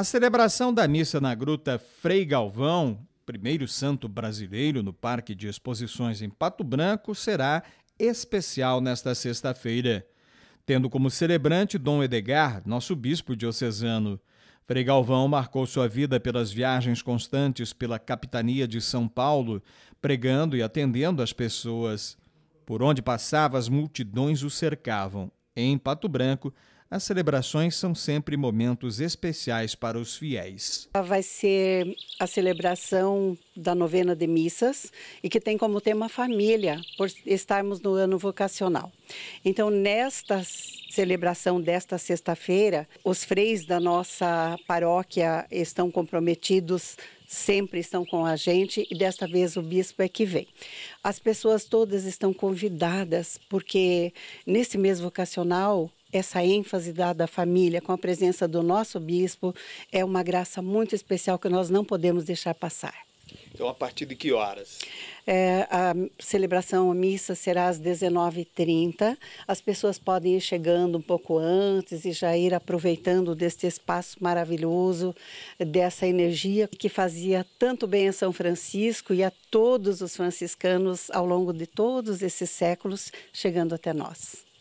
A celebração da missa na Gruta Frei Galvão, primeiro santo brasileiro no Parque de Exposições em Pato Branco, será especial nesta sexta-feira, tendo como celebrante Dom Edgar, nosso bispo diocesano. Frei Galvão marcou sua vida pelas viagens constantes pela capitania de São Paulo, pregando e atendendo as pessoas. Por onde passava, as multidões o cercavam. Em Pato Branco, as celebrações são sempre momentos especiais para os fiéis. Vai ser a celebração da novena de missas e que tem como tema família, por estarmos no ano vocacional. Então, nesta celebração desta sexta-feira, os freis da nossa paróquia estão comprometidos sempre estão com a gente e desta vez o bispo é que vem. As pessoas todas estão convidadas porque nesse mês vocacional essa ênfase dada à família com a presença do nosso bispo é uma graça muito especial que nós não podemos deixar passar. Então, a partir de que horas? É, a celebração, a missa será às 19h30. As pessoas podem ir chegando um pouco antes e já ir aproveitando deste espaço maravilhoso, dessa energia que fazia tanto bem a São Francisco e a todos os franciscanos ao longo de todos esses séculos, chegando até nós.